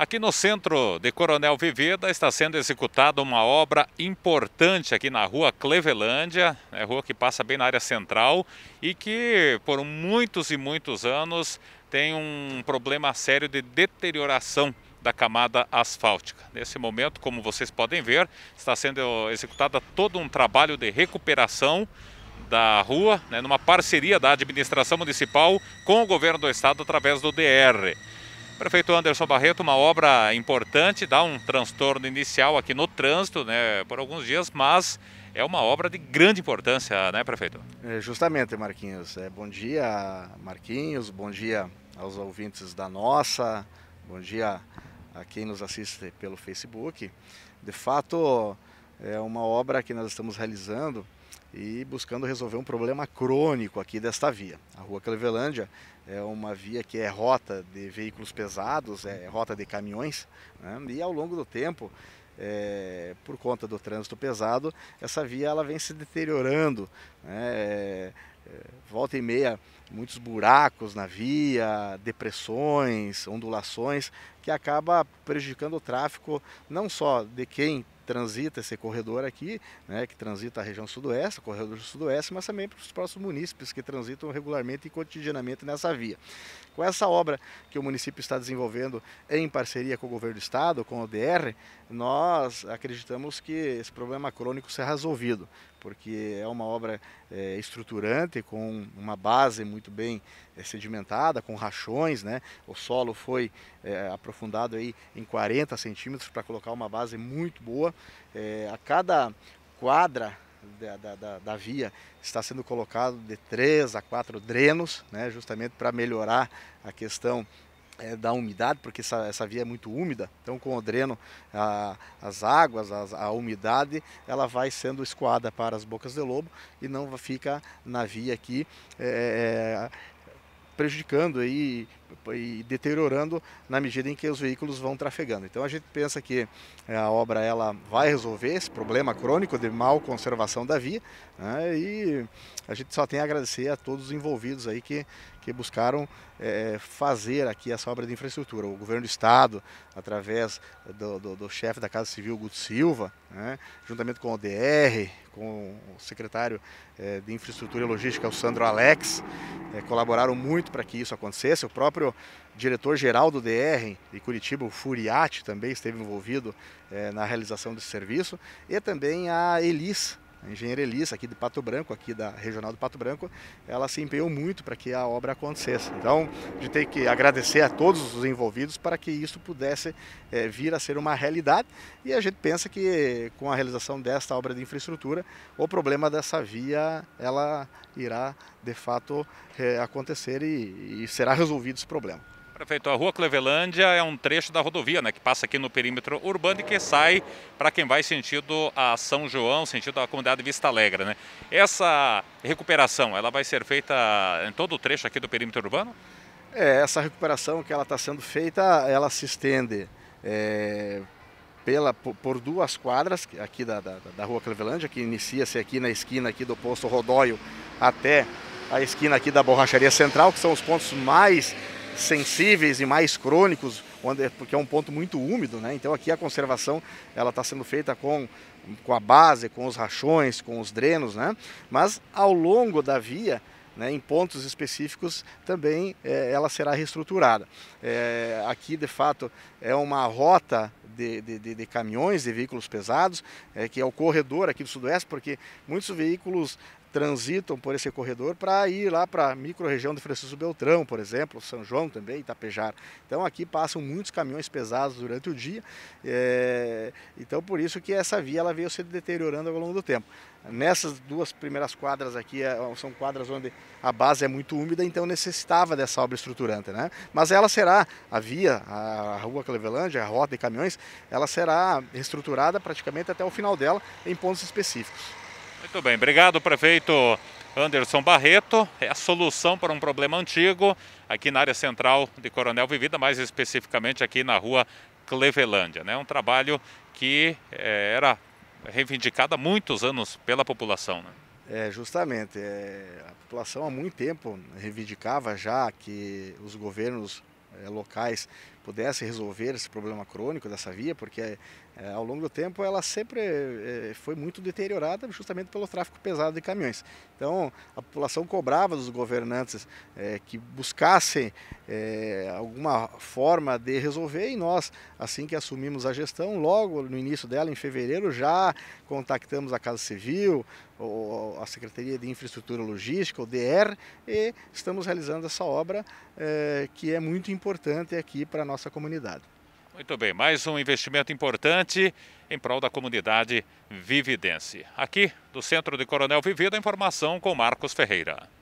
Aqui no centro de Coronel Viveda está sendo executada uma obra importante aqui na rua Clevelândia, né, rua que passa bem na área central e que por muitos e muitos anos tem um problema sério de deterioração da camada asfáltica. Nesse momento, como vocês podem ver, está sendo executada todo um trabalho de recuperação da rua, né, numa parceria da administração municipal com o governo do estado através do DR. Prefeito Anderson Barreto, uma obra importante, dá um transtorno inicial aqui no trânsito, né, por alguns dias, mas é uma obra de grande importância, né, prefeito? É, justamente, Marquinhos. É, bom dia, Marquinhos, bom dia aos ouvintes da nossa, bom dia a quem nos assiste pelo Facebook. De fato, é uma obra que nós estamos realizando e buscando resolver um problema crônico aqui desta via. A Rua Clevelândia é uma via que é rota de veículos pesados, é rota de caminhões, né? e ao longo do tempo, é, por conta do trânsito pesado, essa via ela vem se deteriorando. Né? É, é volta e meia, muitos buracos na via, depressões, ondulações, que acaba prejudicando o tráfego não só de quem transita esse corredor aqui, né, que transita a região sudoeste, o corredor do sudoeste, mas também para os próximos munícipes que transitam regularmente e cotidianamente nessa via. Com essa obra que o município está desenvolvendo em parceria com o governo do estado, com o DR, nós acreditamos que esse problema crônico será resolvido, porque é uma obra é, estruturante, com uma base muito bem é, sedimentada, com rachões, né? o solo foi é, aprofundado aí em 40 centímetros para colocar uma base muito boa é, a cada quadra da, da, da, via está sendo colocado de três a quatro drenos, né, justamente para melhorar a questão é, da umidade, porque essa, essa, via é muito úmida, então com o dreno a, as águas, a, a umidade, ela vai sendo escoada para as bocas de lobo e não fica na via aqui é, é prejudicando aí e deteriorando na medida em que os veículos vão trafegando. Então a gente pensa que eh, a obra ela vai resolver esse problema crônico de mal conservação da via né? e a gente só tem a agradecer a todos os envolvidos aí que, que buscaram é, fazer aqui essa obra de infraestrutura. O governo do estado, através do, do, do chefe da Casa Civil, Guto Silva, né? juntamente com o DR, com o secretário é, de Infraestrutura e Logística, o Sandro Alex, é, colaboraram muito para que isso acontecesse. O próprio diretor-geral do DR de Curitiba, o Furiati, também esteve envolvido é, na realização desse serviço. E também a Elis, a engenheira Elisa, aqui de Pato Branco, aqui da Regional do Pato Branco, ela se empenhou muito para que a obra acontecesse. Então, a gente tem que agradecer a todos os envolvidos para que isso pudesse é, vir a ser uma realidade. E a gente pensa que com a realização desta obra de infraestrutura, o problema dessa via, ela irá de fato é, acontecer e, e será resolvido esse problema. Prefeito, a Rua Clevelândia é um trecho da rodovia, né, que passa aqui no perímetro urbano e que sai para quem vai sentido a São João, sentido a comunidade Vista Alegre, né? Essa recuperação, ela vai ser feita em todo o trecho aqui do perímetro urbano? É, essa recuperação que ela está sendo feita, ela se estende é, pela, por duas quadras aqui da, da, da Rua Clevelândia, que inicia-se aqui na esquina aqui do posto Rodóio até a esquina aqui da Borracharia Central, que são os pontos mais sensíveis e mais crônicos, onde, é, porque é um ponto muito úmido, né? Então aqui a conservação ela está sendo feita com, com a base, com os rachões, com os drenos, né? Mas ao longo da via né, em pontos específicos também é, ela será reestruturada. É, aqui, de fato, é uma rota de, de, de caminhões, de veículos pesados, é, que é o corredor aqui do Sudoeste, porque muitos veículos transitam por esse corredor para ir lá para a microrregião de Francisco Beltrão, por exemplo, São João também, Itapejar. Então aqui passam muitos caminhões pesados durante o dia, é... então por isso que essa via ela veio se deteriorando ao longo do tempo. Nessas duas primeiras quadras aqui é, são quadras onde a base é muito úmida, então necessitava dessa obra estruturante, né? Mas ela será, a via, a rua Clevelândia, a rota de caminhões, ela será reestruturada praticamente até o final dela em pontos específicos. Muito bem, obrigado prefeito Anderson Barreto. É a solução para um problema antigo aqui na área central de Coronel Vivida, mais especificamente aqui na rua Clevelândia. Né? Um trabalho que é, era reivindicado há muitos anos pela população. Né? É, justamente. É, a população há muito tempo reivindicava já que os governos é, locais pudesse resolver esse problema crônico dessa via, porque é, ao longo do tempo ela sempre é, foi muito deteriorada justamente pelo tráfego pesado de caminhões. Então a população cobrava dos governantes é, que buscassem alguma forma de resolver e nós, assim que assumimos a gestão, logo no início dela, em fevereiro, já contactamos a Casa Civil, ou a Secretaria de Infraestrutura Logística, o DR, e estamos realizando essa obra que é muito importante aqui para nossa nossa comunidade. Muito bem, mais um investimento importante em prol da comunidade vividense. Aqui do Centro de Coronel Vivida, informação com Marcos Ferreira.